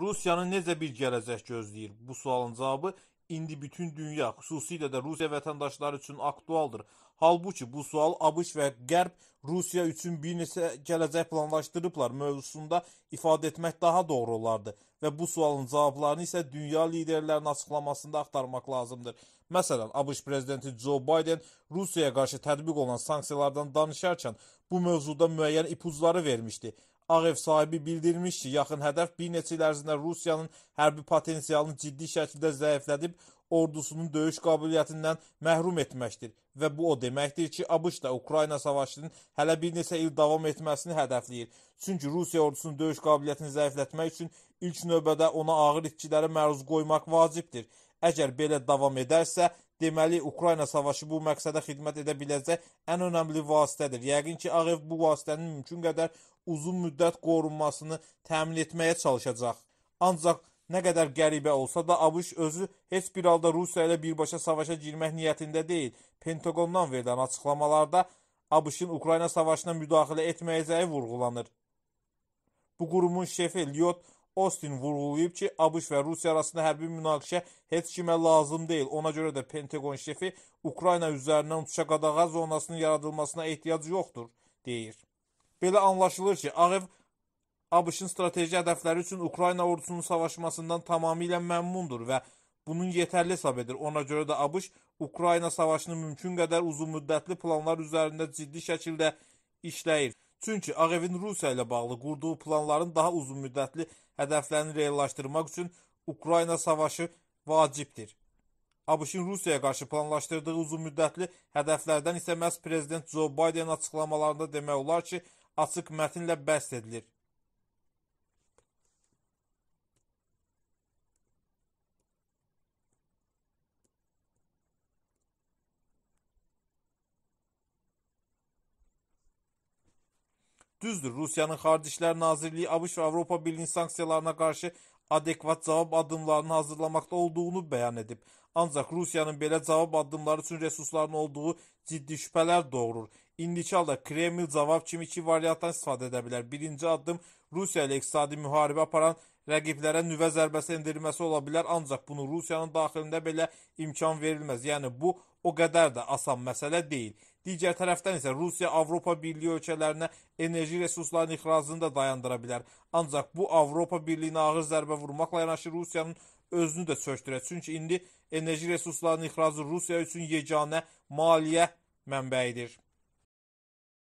Rusiyanı necə bir gələcək gözləyir? Bu sualın cavabı indi bütün dünya, xüsusilə də Rusiya vətəndaşları üçün aktualdır. Halbuki bu sual ABŞ və Qərb Rusiya üçün bir neçə gələcək planlaşdırıblar mövzusunda ifadə etmək daha doğru olardı və bu sualın cavablarını isə dünya liderlərinin açıqlamasında axtarmaq lazımdır. Məsələn, ABŞ prezidenti Joe Biden Rusiyaya qarşı tətbiq olunan sanksiyalardan danışarkən bu mövzuda müəyyən ipucları vermişdi. Ağ Ev sahibi bildirmişdi, yaxın hədəf bir neçə il ərzində Rusiyanın hərbi potensialını ciddi şəkildə zəiflədib, ordusunun döyüş qabiliyyətindən məhrum etməkdir və bu o deməkdir ki, ABŞ da Ukrayna savaşının hələ bir neçə il davam etməsini hədəfləyir. Çünki Rusiya ordusunun döyüş qabiliyyətini zəiflətmək üçün ilk növbədə ona ağır itkilərə məruz qoymaq vacibdir. Əgər belə davam edərsə, Deməli, Ukrayna savaşı bu məqsədə xidmət edə biləcək ən önəmli vasitədir. Yəqin ki, Ağev bu vasitənin mümkün qədər uzun müddət qorunmasını təmin etməyə çalışacaq. Ancaq Nə qədər qəribə olsa da ABŞ özü heç bir halda Rusiya ilə birbaşa savaşa girmək niyyətində deyil. Pentaqondan verilən açıqlamalarda ABŞ-ın Ukrayna savaşına müdaxilə etməyəcəyi vurğulanır. Bu qurumun şefi Lyot Austin vurğulayıb ki, ABŞ və Rusiya arasında hərbi münaqişə heç kimə lazım deyil. Ona görə də Pentagon şefi Ukrayna üzərindən uçuşa qadağa zonasının yaradılmasına ehtiyac yoxdur, deyir. Belə anlaşılır ki, Ağ ev ABŞ-ın strateji hədəfləri üçün Ukrayna ordusunun savaşmasından tamamilə məmnundur və bunun yetərli hesab edir. Ona görə də ABŞ Ukrayna savaşını mümkün qədər uzunmüddətli planlar üzərində ciddi şəkildə işləyir. Çünki Ağevin Rusiya ilə bağlı qurduğu planların daha uzunmüddətli hədəflərini reallaşdırmaq üçün Ukrayna savaşı vacibdir. ABŞ-ın Rusiyaya qarşı planlaşdırdığı uzunmüddətli hədəflərdən isə məhz prezident Joe Biden açıqlamalarında demək olar ki, açıq mətnlə bəhs edilir. Düzdür, Rusya'nın Xarici İşlər Nazirliyi ABŞ və Avropa Birliyi sanksiyalarına qarşı adekvat cavab addımlarını hazırlamaqda olduğunu bəyan edib. Ancaq Rusiyanın belə cavab addımları üçün resursların olduğu ciddi şübhələr doğurur. İndiki halda Kreml cavab kimi iki variantdan istifadə edə bilər. Birinci addım Rusiya ilə iqtisadi müharibə aparan rəqiblərə nüvə zərbəsi endirilməsi ola bilər, ancaq bunu Rusiyanın daxilində belə imkan verilməz. Yəni bu o qədər də asan məsələ deyil. Digər tərəfdən isə Rusiya Avropa Birliyi ölkələrinə enerji resurslarının ixracını da dayandıra bilər. Ancaq bu Avropa Birliyinə ağır zərbə vurmaqla yanaşı Rusiyanın özünü də çökdürər. Çünki indi enerji resurslarının ixracı Rusiya üçün yeganə maliyyə mənbəyidir.